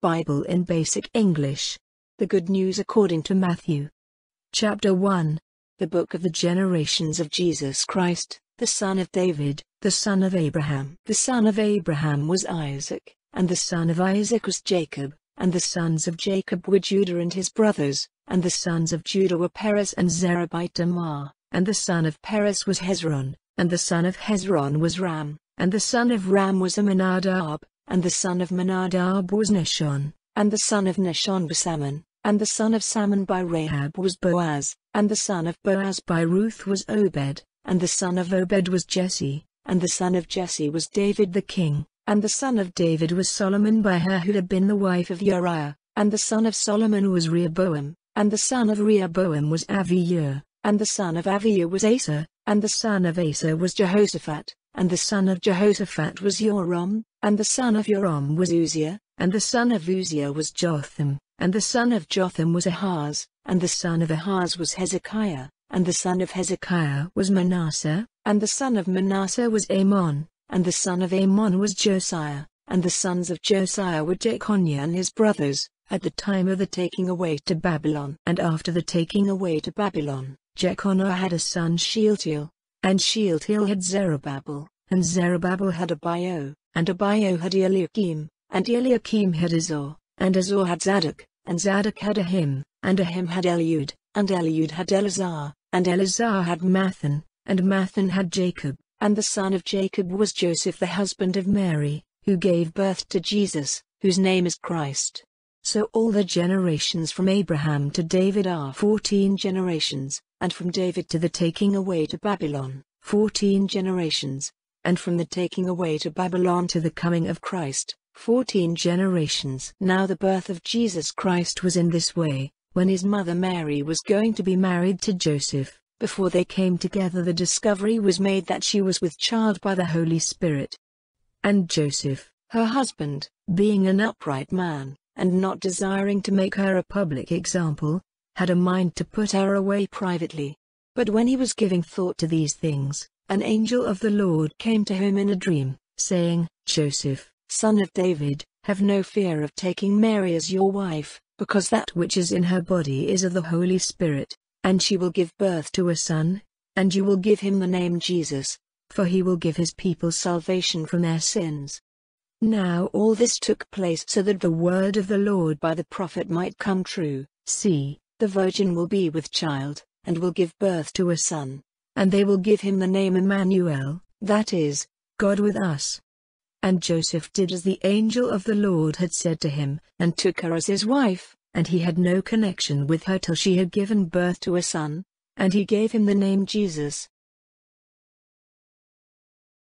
Bible in Basic English. The Good News according to Matthew. Chapter 1. The Book of the Generations of Jesus Christ, the Son of David, the Son of Abraham. The son of Abraham was Isaac, and the son of Isaac was Jacob, and the sons of Jacob were Judah and his brothers, and the sons of Judah were Perez and Zerah by and the son of Perez was Hezron, and the son of Hezron was Ram, and the son of Ram was Aminadab, and the son of Menadab was Nishon, and the son of Nishon was Salmon, and the son of Salmon by Rahab was Boaz, and the son of Boaz by Ruth was Obed, and the son of Obed was Jesse, and the son of Jesse was David the king, and the son of David was Solomon by her who had been the wife of Uriah, and the son of Solomon was Rehoboam, and the son of Rehoboam was Aviah, and the son of Aviah was Asa, and the son of Asa was Jehoshaphat, and the son of Jehoshaphat was Joram, and the son of Joram was Uzziah, and the son of Uzziah was Jotham, and the son of Jotham was Ahaz, and the son of Ahaz was Hezekiah, and the son of Hezekiah was Manasseh, and the son of Manasseh was Amon, and the son of Amon was Josiah, and the sons of Josiah were Jeconiah and his brothers, at the time of the taking away to Babylon. And after the taking away to Babylon, Jeconiah had a son Shealtiel, and Shealtiel had Zerubbabel, and Zerubbabel had Abio, and Abio had Eliakim, and Eliakim had Azor, and Azor had Zadok, and Zadok had Ahim, and Ahim had Eliud, and Eliud had Elazar, and Elazar had Mathan, and Mathan had Jacob, and the son of Jacob was Joseph the husband of Mary, who gave birth to Jesus, whose name is Christ. So all the generations from Abraham to David are 14 generations, and from David to the taking away to Babylon, 14 generations, and from the taking away to Babylon to the coming of Christ, 14 generations. Now the birth of Jesus Christ was in this way, when his mother Mary was going to be married to Joseph, before they came together the discovery was made that she was with child by the Holy Spirit. And Joseph, her husband, being an upright man, and not desiring to make her a public example, had a mind to put her away privately. But when he was giving thought to these things, an angel of the Lord came to him in a dream, saying, Joseph, son of David, have no fear of taking Mary as your wife, because that which is in her body is of the Holy Spirit, and she will give birth to a son, and you will give him the name Jesus, for he will give his people salvation from their sins. Now all this took place so that the word of the Lord by the prophet might come true, see, the virgin will be with child, and will give birth to a son. And they will give him the name Emmanuel, that is, God with us. And Joseph did as the angel of the Lord had said to him, and took her as his wife, and he had no connection with her till she had given birth to a son. And he gave him the name Jesus,